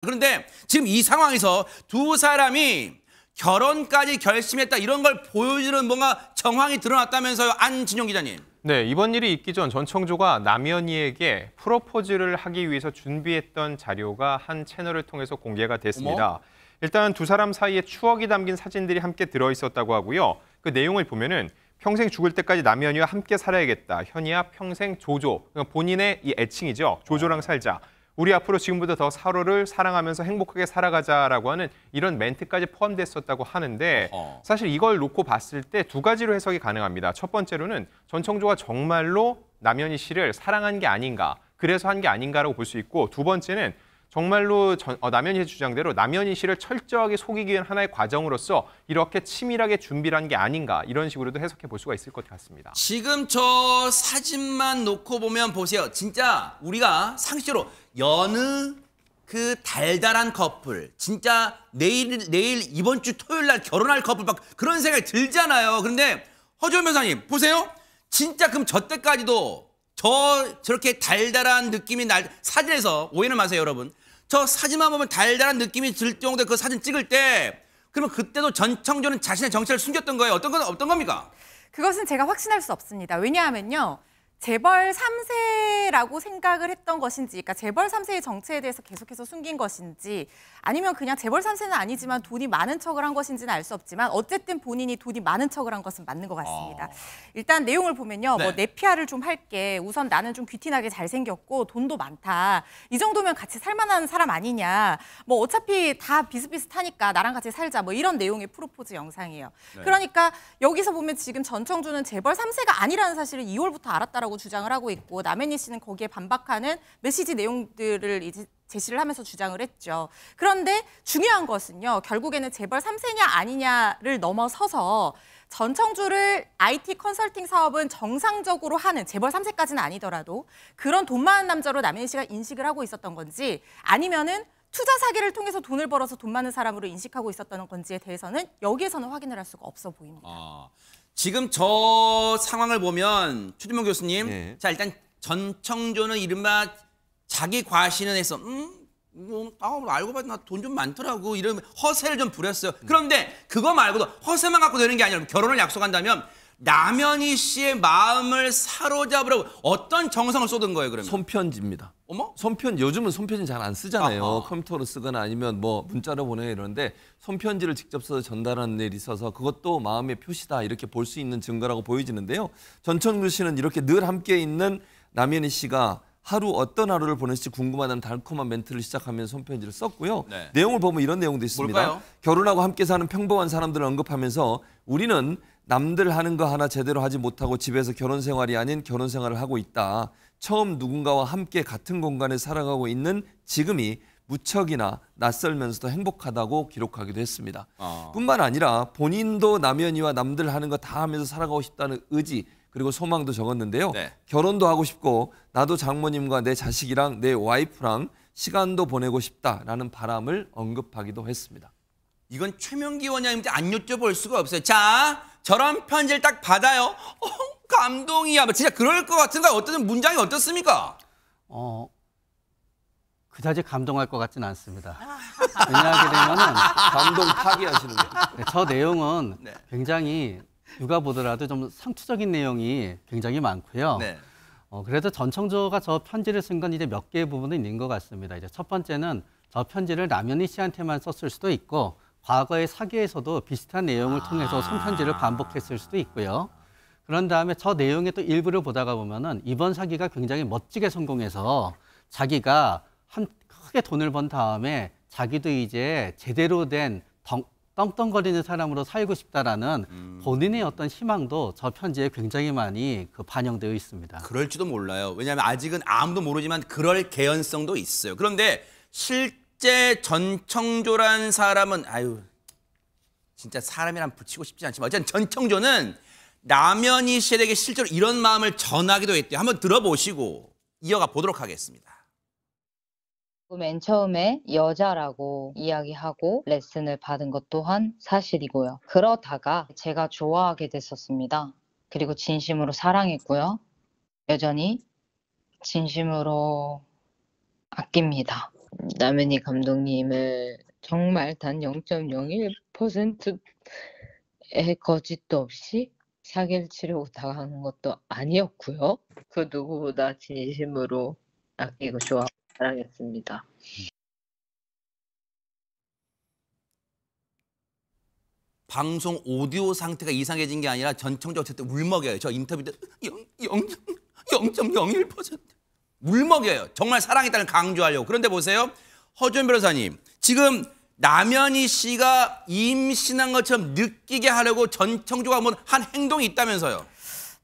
그런데 지금 이 상황에서 두 사람이 결혼까지 결심했다 이런 걸 보여주는 뭔가 정황이 드러났다면서요 안진용 기자님. 네 이번 일이 있기 전 전청조가 남연희에게 프로포즈를 하기 위해서 준비했던 자료가 한 채널을 통해서 공개가 됐습니다. 어머? 일단 두 사람 사이에 추억이 담긴 사진들이 함께 들어 있었다고 하고요. 그 내용을 보면은 평생 죽을 때까지 남연희와 함께 살아야겠다. 현희야 평생 조조. 그니까 본인의 이 애칭이죠. 조조랑 살자. 우리 앞으로 지금보다 더 서로를 사랑하면서 행복하게 살아가자라고 하는 이런 멘트까지 포함됐었다고 하는데 사실 이걸 놓고 봤을 때 두 가지로 해석이 가능합니다. 첫 번째로는 전청조가 정말로 남현희 씨를 사랑한 게 아닌가, 그래서 한 게 아닌가라고 볼 수 있고 두 번째는 정말로 전, 어, 남현희의 주장대로 남현희 씨를 철저하게 속이기 위한 하나의 과정으로서 이렇게 치밀하게 준비를 한 게 아닌가 이런 식으로도 해석해 볼 수가 있을 것 같습니다. 지금 저 사진만 놓고 보면 보세요. 진짜 우리가 상식적으로 여느 그 달달한 커플 진짜 내일 내일 이번 주 토요일 날 결혼할 커플 막 그런 생각이 들잖아요. 그런데 허준 변사님 호 보세요. 진짜 그럼 저 때까지도 저 저렇게 달달한 느낌이 날 사진에서 오해는 마세요 여러분 저 사진만 보면 달달한 느낌이 들 정도의 그 사진 찍을 때 그러면 그때도 전청조는 자신의 정체를 숨겼던 거예요. 어떤 건 없던 겁니까? 그것은 제가 확신할 수 없습니다. 왜냐하면요. 재벌 3세라고 생각을 했던 것인지, 그러니까 재벌 3세의 정체에 대해서 계속해서 숨긴 것인지, 아니면 그냥 재벌 3세는 아니지만 돈이 많은 척을 한 것인지는 알 수 없지만 어쨌든 본인이 돈이 많은 척을 한 것은 맞는 것 같습니다. 어... 일단 내용을 보면요, 뭐 네. 뭐내 피아를 좀 할게. 우선 나는 좀 귀티나게 잘생겼고 돈도 많다. 이 정도면 같이 살만한 사람 아니냐. 뭐 어차피 다 비슷비슷하니까 나랑 같이 살자. 뭐 이런 내용의 프로포즈 영상이에요. 네. 그러니까 여기서 보면 지금 전청주는 재벌 3세가 아니라는 사실을 2월부터 알았다라고. 거라고 주장을 하고 있고 남현희 씨는 거기에 반박하는 메시지 내용들을 이제 제시를 하면서 주장을 했죠. 그런데 중요한 것은요. 결국에는 재벌 3세냐 아니냐를 넘어서서 전청주를 IT 컨설팅 사업은 정상적으로 하는 재벌 3세까지는 아니더라도 그런 돈 많은 남자로 남현희 씨가 인식을 하고 있었던 건지 아니면은 투자 사기를 통해서 돈을 벌어서 돈 많은 사람으로 인식하고 있었다는 건지에 대해서는 여기에서는 확인을 할 수가 없어 보입니다. 아, 지금 저 상황을 보면 최준명 교수님, 네. 자 일단 전청조는 이른바 자기 과시는 해서 음, 뭐, 아, 뭐 알고 봐도 나돈 좀 많더라고 이런 허세를 좀 부렸어요. 음. 그런데 그거 말고도 허세만 갖고 되는 게 아니라 결혼을 약속한다면 남현희 씨의 마음을 사로잡으라고 어떤 정성을 쏟은 거예요, 그러면? 손편지입니다. 어머? 손편 요즘은 손편지 잘안 쓰잖아요. 아하. 컴퓨터로 쓰거나 아니면 뭐 문자로 보내 이러는데 손편지를 직접 써서 전달하는 일이 있어서 그것도 마음의 표시다 이렇게 볼 수 있는 증거라고 보여지는데요. 전천구 씨는 이렇게 늘 함께 있는 남현희 씨가 하루 어떤 하루를 보낼지 궁금하다는 달콤한 멘트를 시작하면서 손편지를 썼고요. 네. 내용을 보면 이런 내용도 있습니다. 뭘까요? 결혼하고 함께 사는 평범한 사람들을 언급하면서 우리는 남들 하는 거 하나 제대로 하지 못하고 집에서 결혼 생활이 아닌 결혼 생활을 하고 있다. 처음 누군가와 함께 같은 공간을 살아가고 있는 지금이 무척이나 낯설면서도 행복하다고 기록하기도 했습니다. 아. 뿐만 아니라 본인도 남연이와 남들 하는 거 다 하면서 살아가고 싶다는 의지 그리고 소망도 적었는데요. 네. 결혼도 하고 싶고 나도 장모님과 내 자식이랑 내 와이프랑 시간도 보내고 싶다라는 바람을 언급하기도 했습니다. 이건 최명기 원장님한안 여쭤볼 수가 없어요. 자, 저런 편지를 딱 받아요. 어, 감동이야. 뭐 진짜 그럴 것 같은가? 어떤 문장이 어떻습니까? 어, 그다지 감동할 것 같진 않습니다. 왜냐하게 되면은 감동 파괴하시는 거예요. 네, 저 내용은 네. 굉장히 누가 보더라도 좀 상투적인 내용이 굉장히 많고요. 네. 어, 그래도 전청조가 저 편지를 쓴 건 이제 몇 개의 부분은 있는 것 같습니다. 이제 첫 번째는 저 편지를 남현희 씨한테만 썼을 수도 있고 과거의 사기에서도 비슷한 내용을 아. 통해서 손편지를 반복했을 수도 있고요. 그런 다음에 저 내용의 또 일부를 보다가 보면은 이번 사기가 굉장히 멋지게 성공해서 자기가 한 크게 돈을 번 다음에 자기도 이제 제대로 된 덩, 떵떵거리는 사람으로 살고 싶다라는 음. 본인의 어떤 희망도 저 편지에 굉장히 많이 그 반영되어 있습니다. 그럴지도 몰라요. 왜냐하면 아직은 아무도 모르지만 그럴 개연성도 있어요. 그런데 실 실제 전청조란 사람은 아유 진짜 사람이랑 붙이고 싶지 않지만 어쨌든 전청조는 라면이시에게 실제로 이런 마음을 전하기도 했대요. 한번 들어보시고 이어가 보도록 하겠습니다. 맨 처음에 여자라고 이야기하고 레슨을 받은 것 또한 사실이고요. 그러다가 제가 좋아하게 됐었습니다. 그리고 진심으로 사랑했고요. 여전히 진심으로 아낍니다. 남은이 감독님을 정말 단 0.01%의 거짓도 없이 사기를 치려고 다가가는 것도 아니었고요. 그 누구보다 진심으로 아끼고 좋아하고 사랑했습니다. 방송 오디오 상태가 이상해진 게 아니라 전청자 어쨌든 울먹여요. 저 인터뷰 때 0.01%. 물먹여요. 정말 사랑했다는 강조하려고. 그런데 보세요. 허준 변호사님, 지금 남현희 씨가 임신한 것처럼 느끼게 하려고 전청조가 한번 한 행동이 있다면서요.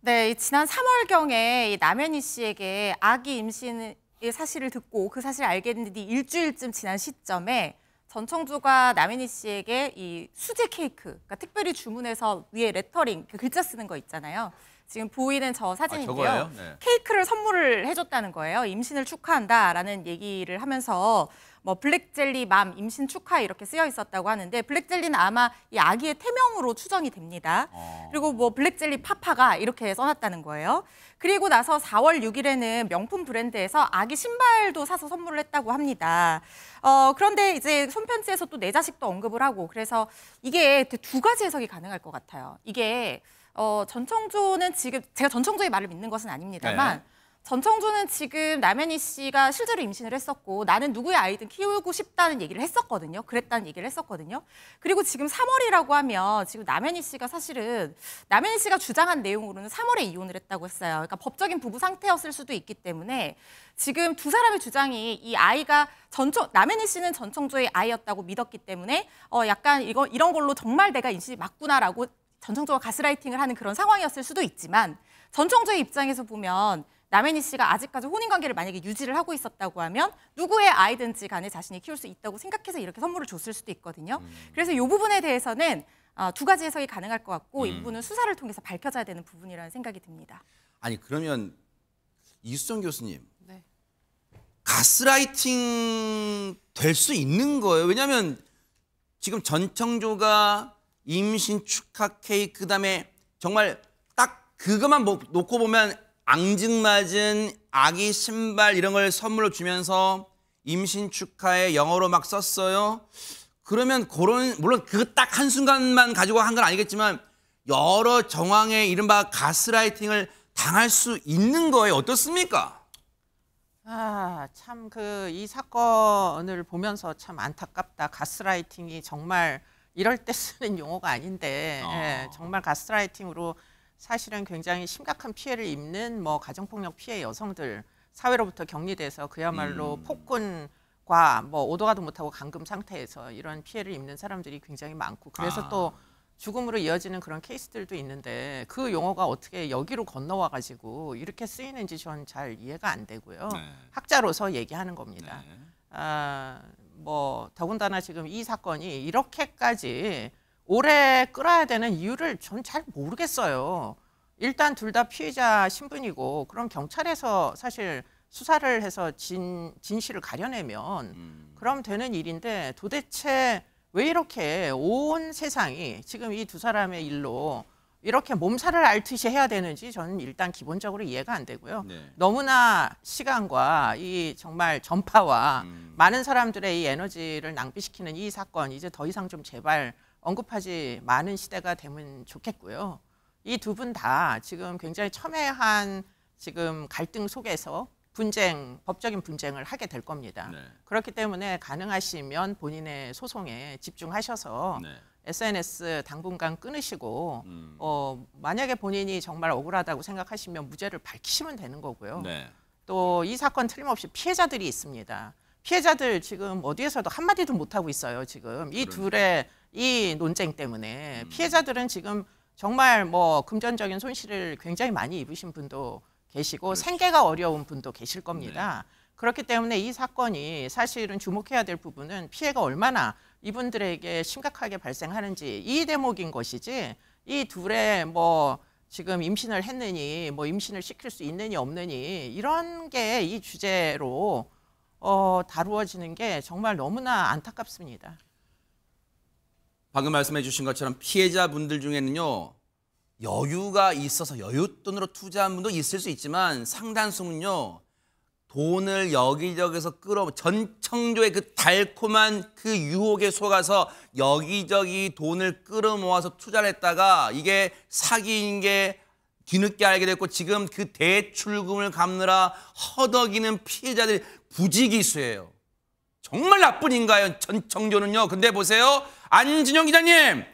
네, 지난 3월경에 남현희 씨에게 아기 임신의 사실을 듣고 그 사실을 알게 됐는데 일주일쯤 지난 시점에 전청조가 남현희 씨에게 이 수제 케이크, 그러니까 특별히 주문해서 위에 레터링, 그 글자 쓰는 거 있잖아요. 지금 보이는 저 아, 사진인데요. 아, 네. 케이크를 선물을 해줬다는 거예요. 임신을 축하한다라는 얘기를 하면서 뭐 블랙젤리 맘 임신 축하 이렇게 쓰여 있었다고 하는데 블랙젤리는 아마 이 아기의 태명으로 추정이 됩니다. 어. 그리고 뭐 블랙젤리 파파가 이렇게 써놨다는 거예요. 그리고 나서 4월 6일에는 명품 브랜드에서 아기 신발도 사서 선물을 했다고 합니다. 어, 그런데 이제 손편지에서 또 내 자식도 언급을 하고 그래서 이게 두 가지 해석이 가능할 것 같아요. 이게 어, 전청조는 지금 제가 전청조의 말을 믿는 것은 아닙니다만 네. 전청조는 지금 남현희 씨가 실제로 임신을 했었고 나는 누구의 아이든 키우고 싶다는 얘기를 했었거든요. 그랬다는 얘기를 했었거든요. 그리고 지금 3월이라고 하면 지금 남현희 씨가 사실은 남현희 씨가 주장한 내용으로는 3월에 이혼을 했다고 했어요. 그러니까 법적인 부부 상태였을 수도 있기 때문에 지금 두 사람의 주장이 이 아이가 전청 남현희 씨는 전청조의 아이였다고 믿었기 때문에 어 약간 이거 이런 걸로 정말 내가 임신이 맞구나라고 전청조가 가스라이팅을 하는 그런 상황이었을 수도 있지만 전청조의 입장에서 보면 남혜니 씨가 아직까지 혼인관계를 만약에 유지를 하고 있었다고 하면 누구의 아이든지 간에 자신이 키울 수 있다고 생각해서 이렇게 선물을 줬을 수도 있거든요. 음. 그래서 이 부분에 대해서는 어, 두 가지 해석이 가능할 것 같고 음. 이 부분은 수사를 통해서 밝혀져야 되는 부분이라는 생각이 듭니다. 아니 그러면 이수정 교수님 네. 가스라이팅 될 수 있는 거예요? 왜냐하면 지금 전청조가 임신 축하 케이크 그다음에 정말 딱 그것만 뭐 놓고 보면 앙증맞은 아기 신발 이런 걸 선물로 주면서 임신 축하에 영어로 막 썼어요. 그러면 그런 물론 그 딱 한 순간만 가지고 한 건 아니겠지만 여러 정황에 이른바 가스라이팅을 당할 수 있는 거에 어떻습니까? 아, 참 그 이 사건을 보면서 참 안타깝다. 가스라이팅이 정말 이럴 때 쓰는 용어가 아닌데 어. 예, 정말 가스라이팅으로 사실은 굉장히 심각한 피해를 입는 뭐 가정폭력 피해 여성들 사회로부터 격리돼서 그야말로 음. 폭군과 뭐 오도가도 못하고 감금 상태에서 이런 피해를 입는 사람들이 굉장히 많고 그래서 아. 또 죽음으로 이어지는 그런 케이스들도 있는데 그 용어가 어떻게 여기로 건너와 가지고 이렇게 쓰이는지 저는 잘 이해가 안 되고요. 네. 학자로서 얘기하는 겁니다. 네. 아, 뭐 더군다나 지금 이 사건이 이렇게까지 오래 끌어야 되는 이유를 전 잘 모르겠어요. 일단 둘 다 피의자 신분이고 그럼 경찰에서 사실 수사를 해서 진, 진실을 가려내면 음. 그럼 되는 일인데 도대체 왜 이렇게 온 세상이 지금 이 두 사람의 일로 이렇게 몸살을 앓듯이 해야 되는지 저는 일단 기본적으로 이해가 안 되고요. 네. 너무나 시간과 이 정말 전파와 음. 많은 사람들의 이 에너지를 낭비시키는 이 사건 이제 더 이상 좀 제발 언급하지 많은 시대가 되면 좋겠고요. 이 두 분 다 지금 굉장히 첨예한 지금 갈등 속에서 분쟁, 법적인 분쟁을 하게 될 겁니다. 네. 그렇기 때문에 가능하시면 본인의 소송에 집중하셔서 네. SNS 당분간 끊으시고 음. 어, 만약에 본인이 정말 억울하다고 생각하시면 무죄를 밝히시면 되는 거고요. 네. 또이 사건 틀림없이 피해자들이 있습니다. 피해자들 지금 어디에서도 한마디도 못하고 있어요. 지금 이 그러니까. 둘의 이 논쟁 때문에 음. 피해자들은 지금 정말 뭐 금전적인 손실을 굉장히 많이 입으신 분도 계시고 그렇지. 생계가 어려운 분도 계실 겁니다. 네. 그렇기 때문에 이 사건이 사실은 주목해야 될 부분은 피해가 얼마나 이분들에게 심각하게 발생하는지 이 대목인 것이지 이 둘의 뭐 지금 임신을 했느니 뭐 임신을 시킬 수 있느니 없느니 이런 게 이 주제로 어, 다루어지는 게 정말 너무나 안타깝습니다. 방금 말씀해 주신 것처럼 피해자분들 중에는요 여유가 있어서 여윳돈으로 투자한 분도 있을 수 있지만 상단수는요. 돈을 여기저기서 끌어 전청조의 그 달콤한 그 유혹에 속아서 여기저기 돈을 끌어모아서 투자를 했다가 이게 사기인 게 뒤늦게 알게 됐고 지금 그 대출금을 갚느라 허덕이는 피해자들이 부지기수예요. 정말 나쁜 인가요 전청조는요. 근데 보세요. 안진영 기자님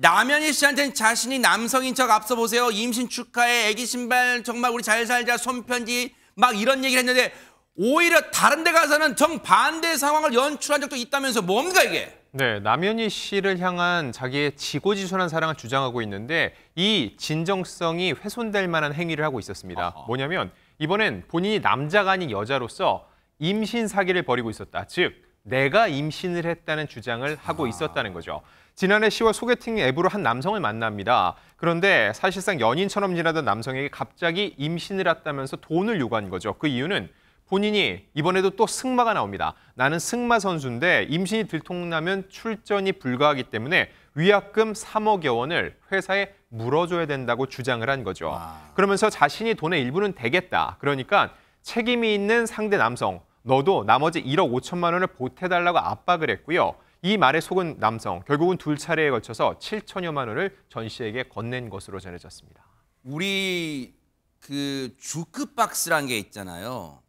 남현희 씨한테는 자신이 남성인 척 앞서 보세요. 임신 축하해, 애기 신발 정말 우리 잘 살자, 손편지 막 이런 얘기를 했는데 오히려 다른 데 가서는 정반대 상황을 연출한 적도 있다면서 뭡니까 이게? 네, 남현희 씨를 향한 자기의 지고지순한 사랑을 주장하고 있는데 이 진정성이 훼손될 만한 행위를 하고 있었습니다. 아하. 뭐냐면 이번엔 본인이 남자가 아닌 여자로서 임신 사기를 벌이고 있었다. 즉, 내가 임신을 했다는 주장을 하고 있었다는 거죠. 아 지난해 10월 소개팅 앱으로 한 남성을 만납니다. 그런데 사실상 연인처럼 지내던 남성에게 갑자기 임신을 했다면서 돈을 요구한 거죠. 그 이유는 본인이 이번에도 또 승마가 나옵니다. 나는 승마 선수인데 임신이 들통나면 출전이 불가하기 때문에 위약금 3억여 원을 회사에 물어줘야 된다고 주장을 한 거죠. 아. 그러면서 자신이 돈의 일부는 되겠다. 그러니까 책임이 있는 상대 남성, 너도 나머지 1억 5천만 원을 보태달라고 압박을 했고요. 이 말에 속은 남성, 결국은 둘 차례에 걸쳐서 7천여만 원을 전 씨에게 건넨 것으로 전해졌습니다. 우리 그 주크박스란 게 있잖아요.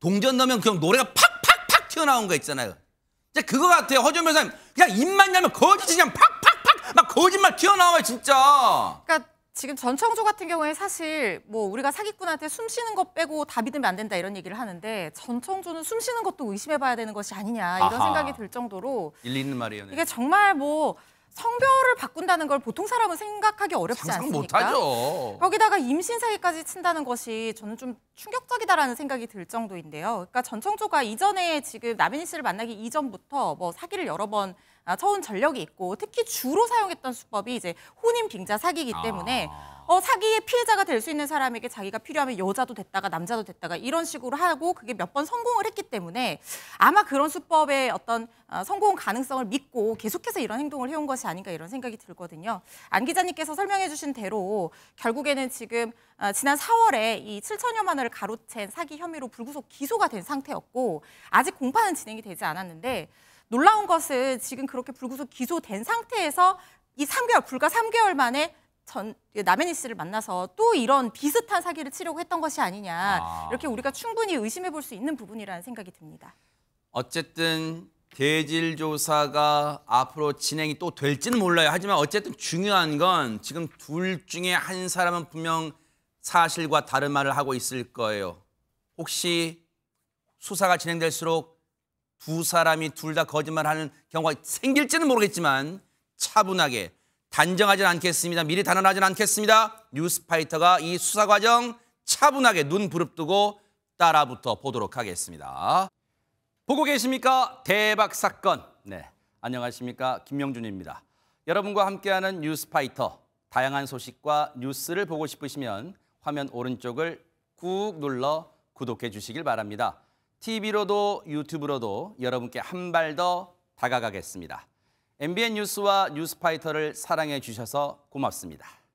동전 넣으면 그냥 노래가 팍팍팍 튀어나온 거 있잖아요. 진짜 그거 같아요. 허준 변호사님 그냥 입만 열면 거짓이 그냥 팍팍팍 막 거짓말 튀어나와요 진짜. 그러니까 지금 전청조 같은 경우에 사실 뭐 우리가 사기꾼한테 숨 쉬는 것 빼고 다 믿으면 안 된다 이런 얘기를 하는데 전청조는 숨 쉬는 것도 의심해봐야 되는 것이 아니냐 이런 아하. 생각이 들 정도로 일리 있는 말이에요. 이게 정말 뭐 성별을 바꾼다는 걸 보통 사람은 생각하기 어렵지 않습니까? 못하죠. 거기다가 임신 사기까지 친다는 것이 저는 좀 충격적이다라는 생각이 들 정도인데요. 그러니까 전청조가 이전에 지금 남인희 씨를 만나기 이전부터 뭐 사기를 여러 번 아, 처운 전력이 있고 특히 주로 사용했던 수법이 이제 혼인 빙자 사기이기 아. 때문에 아... 어, 사기의 피해자가 될 수 있는 사람에게 자기가 필요하면 여자도 됐다가 남자도 됐다가 이런 식으로 하고 그게 몇 번 성공을 했기 때문에 아마 그런 수법의 어떤 어, 성공 가능성을 믿고 계속해서 이런 행동을 해온 것이 아닌가 이런 생각이 들거든요. 안 기자님께서 설명해 주신 대로 결국에는 지금 어, 지난 4월에 이 7천여만 원을 가로챈 사기 혐의로 불구속 기소가 된 상태였고 아직 공판은 진행이 되지 않았는데 놀라운 것은 지금 그렇게 불구속 기소된 상태에서 이 3개월 불과 3개월 만에 전 예, 남현희 씨를 만나서 또 이런 비슷한 사기를 치려고 했던 것이 아니냐 아. 이렇게 우리가 충분히 의심해 볼 수 있는 부분이라는 생각이 듭니다. 어쨌든 대질 조사가 앞으로 진행이 또 될지는 몰라요. 하지만 어쨌든 중요한 건 지금 둘 중에 한 사람은 분명 사실과 다른 말을 하고 있을 거예요. 혹시 수사가 진행될수록 두 사람이 둘 다 거짓말하는 경우가 생길지는 모르겠지만 차분하게 단정하진 않겠습니다. 미리 단언하진 않겠습니다. 뉴스파이터가 이 수사 과정 차분하게 눈 부릅뜨고 따라붙어 보도록 하겠습니다. 보고 계십니까? 대박 사건. 네. 안녕하십니까? 김명준입니다. 여러분과 함께하는 뉴스파이터. 다양한 소식과 뉴스를 보고 싶으시면 화면 오른쪽을 꾹 눌러 구독해 주시길 바랍니다. TV로도 유튜브로도 여러분께 한 발 더 다가가겠습니다. MBN 뉴스와 뉴스파이터를 사랑해 주셔서 고맙습니다.